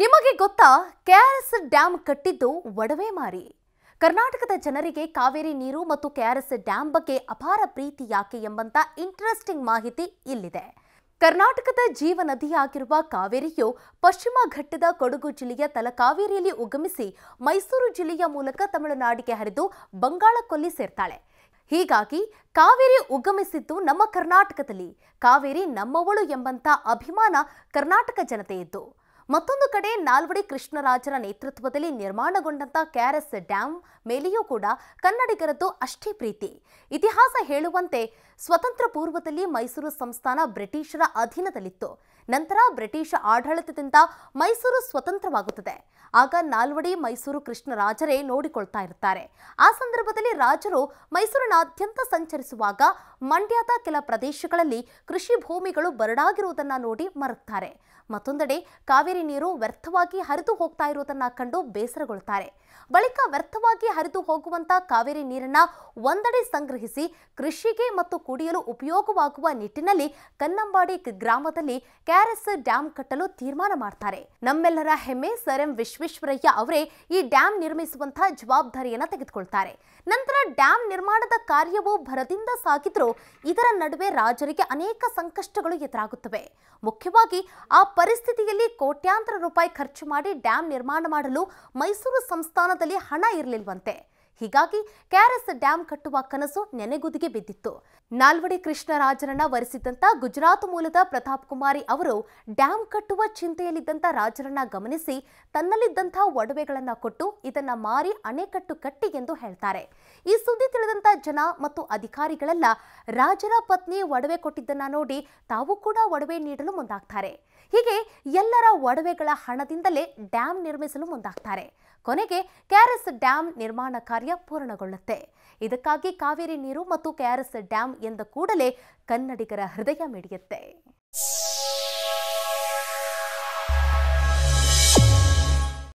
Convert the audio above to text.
ನಿಮಗೆ ಗೊತ್ತಾ KRS dam ಕಟ್ಟಿದ್ದು ಒಡವೆ ಮಾರಿ ಕರ್ನಾಟಕದ ಜನರಿಗೆ ಕಾವೇರಿ ನೀರು ಮತ್ತು ಕೆಆರ್ಎಸ್ ಡ್ಯಾಮ್ ಬಗ್ಗೆ ಅಪಾರ ಪ್ರೀತಿ ಯಾಕೆ ಎಂಬಂತ ಇಂಟ್ರೆಸ್ಟಿಂಗ್ ಮಾಹಿತಿ ಇಲ್ಲಿದೆ ಕರ್ನಾಟಕದ ಜೀವನದಿಯಾಗಿರುವ ಕಾವೇರಿಯು ಪಶ್ಚಿಮ ಘಟ್ಟದ ಕೊಡಗು ಜಿಲ್ಲೆಯ ತಲಕಾವೇರಿಯಲ್ಲಿ ಉಗಮಿಸಿ ಮೈಸೂರು ಜಿಲ್ಲೆಯ ಮೂಲಕ ತಮಿಳುನಾಡಿಗೆ ಹರಿದು ಬಂಗಾಳಕೊಲ್ಲಿ ಸೇರ್ತಾಳೆ ಹೀಗಾಗಿ ಕಾವೇರಿ ಉಗಮಿಸಿದ್ದು ನಮ್ಮ ಕರ್ನಾಟಕದಲ್ಲಿ ಕಾವೇರಿ ನಮ್ಮವಳು ಎಂಬಂತ ಅಭಿಮಾನ ಕರ್ನಾಟಕ ಜನತೆಯಿದ್ದು ಮತ್ತೊಂದು ಕಡೆ ನಾಲ್ವಡಿ ಕೃಷ್ಣರಾಜರ ನೇತೃತ್ವದಲ್ಲಿ ನಿರ್ಮಾಣಗೊಂಡಂಥ ಕ್ಯಾರಸ್ ಡ್ಯಾಂ ಮೇಲೆಯೂ ಕೂಡ ಕನ್ನಡಿಗರದ್ದು ಅಷ್ಟೇ ಪ್ರೀತಿ ಇತಿಹಾಸ ಹೇಳುವಂತೆ ಸ್ವತಂತ್ರ ಪೂರ್ವದಲ್ಲಿ ಮೈಸೂರು ಸಂಸ್ಥಾನ ಬ್ರಿಟಿಷರ ಅಧೀನದಲ್ಲಿತ್ತು ನಂತರ ಬ್ರಿಟಿಷ್ ಆಡಳಿತದಿಂದ ಮೈಸೂರು ಸ್ವತಂತ್ರವಾಗುತ್ತದೆ ಆಗ ನಾಲ್ವಡಿ ಮೈಸೂರು ಕೃಷ್ಣರಾಜರೇ ನೋಡಿಕೊಳ್ತಾ ಇರ್ತಾರೆ ಆ ಸಂದರ್ಭದಲ್ಲಿ ರಾಜರು ಮೈಸೂರಿನಾದ್ಯಂತ ಸಂಚರಿಸುವಾಗ ಮಂಡ್ಯದ ಕೆಲ ಪ್ರದೇಶಗಳಲ್ಲಿ ಕೃಷಿ ಭೂಮಿಗಳು ಬರಡಾಗಿರುವುದನ್ನು ನೋಡಿ ಮರುತ್ತಾರೆ ಮತ್ತೊಂದೆಡೆ ಕಾವೇರಿ ಕಾವೇರಿ ನೀರು ವ್ಯರ್ಥವಾಗಿ ಹರಿದು ಹೋಗ್ತಾ ಇರುವುದನ್ನ ಕಂಡು ಬೇಸರಗೊಳ್ಳುತ್ತಾರೆ ಬಳಿಕ ವ್ಯರ್ಥವಾಗಿ ಹರಿದು ಹೋಗುವಂತ ಕಾವೇರಿ ನೀರನ್ನ ಒಂದೆಡೆ ಸಂಗ್ರಹಿಸಿ ಕೃಷಿಗೆ ಮತ್ತು ಕುಡಿಯಲು ಉಪಯೋಗವಾಗುವ ನಿಟ್ಟಿನಲ್ಲಿ ಕನ್ನಂಬಾಡಿ ಗ್ರಾಮದಲ್ಲಿ ಕ್ಯಾರೆಸ್ ಡ್ಯಾಂ ಕಟ್ಟಲು ತೀರ್ಮಾನ ಮಾಡ್ತಾರೆ ನಮ್ಮೆಲ್ಲರ ಹೆಮ್ಮೆ ಸರ್ ಎಂ ವಿಶ್ವೇಶ್ವರಯ್ಯ ಅವರೇ ಈ ಡ್ಯಾಂ ನಿರ್ಮಿಸುವಂತಹ ಜವಾಬ್ದಾರಿಯನ್ನು ತೆಗೆದುಕೊಳ್ತಾರೆ ನಂತರ ಡ್ಯಾಂ ನಿರ್ಮಾಣದ ಕಾರ್ಯವು ಭರದಿಂದ ಸಾಗಿದ್ರೂ ಇದರ ನಡುವೆ ರಾಜರಿಗೆ ಅನೇಕ ಸಂಕಷ್ಟಗಳು ಎದುರಾಗುತ್ತವೆ ಮುಖ್ಯವಾಗಿ ಆ ಪರಿಸ್ಥಿತಿಯಲ್ಲಿ ಕೋಟ್ಯ ಕೋಟ್ಯಾಂತರ ರೂಪಾಯಿ ಖರ್ಚು ಮಾಡಿ ಡ್ಯಾಂ ನಿರ್ಮಾಣ ಮಾಡಲು ಮೈಸೂರು ಸಂಸ್ಥಾನದಲ್ಲಿ ಹಣ ಇರಲಿಲ್ವಂತೆ ಹೀಗಾಗಿ ಕ್ಯಾರಸ್ ಡ್ಯಾಂ ಕಟ್ಟುವ ಕನಸು ನೆನೆಗುದಿಗೆ ಬಿದ್ದಿತ್ತು ನಾಲ್ವಡಿ ರಾಜರನ್ನ ವರಿಸಿದಂತ ಗುಜರಾತ್ ಮೂಲದ ಪ್ರತಾಪ್ ಕುಮಾರಿ ಅವರು ಡ್ಯಾಂ ಕಟ್ಟುವ ಚಿಂತೆಯಲ್ಲಿದ್ದಂಥ ರಾಜರನ್ನ ಗಮನಿಸಿ ತನ್ನಲ್ಲಿದ್ದಂಥ ಒಡವೆಗಳನ್ನ ಕೊಟ್ಟು ಇದನ್ನ ಮಾರಿ ಅಣೆಕಟ್ಟು ಕಟ್ಟಿ ಎಂದು ಹೇಳ್ತಾರೆ ಈ ಸುದ್ದಿ ತಿಳಿದಂತ ಜನ ಮತ್ತು ಅಧಿಕಾರಿಗಳೆಲ್ಲ ರಾಜರ ಪತ್ನಿ ಒಡವೆ ಕೊಟ್ಟಿದ್ದನ್ನ ನೋಡಿ ತಾವು ಕೂಡ ಒಡವೆ ನೀಡಲು ಮುಂದಾಗ್ತಾರೆ ಹೀಗೆ ಎಲ್ಲರ ಒಡವೆಗಳ ಹಣದಿಂದಲೇ ಡ್ಯಾಂ ನಿರ್ಮಿಸಲು ಮುಂದಾಗ್ತಾರೆ ಕೊನೆಗೆ ಕ್ಯಾರಸ್ ಡ್ಯಾಂ ನಿರ್ಮಾಣ ಕಾರ್ಯ ಕಾರ್ಯ ಪೂರ್ಣಗೊಳ್ಳುತ್ತೆ ಇದಕ್ಕಾಗಿ ಕಾವೇರಿ ನೀರು ಮತ್ತು ಕೆಆರ್ಎಸ್ ಡ್ಯಾಂ ಎಂದ ಕೂಡಲೇ ಕನ್ನಡಿಗರ ಹೃದಯ ಮಿಡಿಯುತ್ತೆ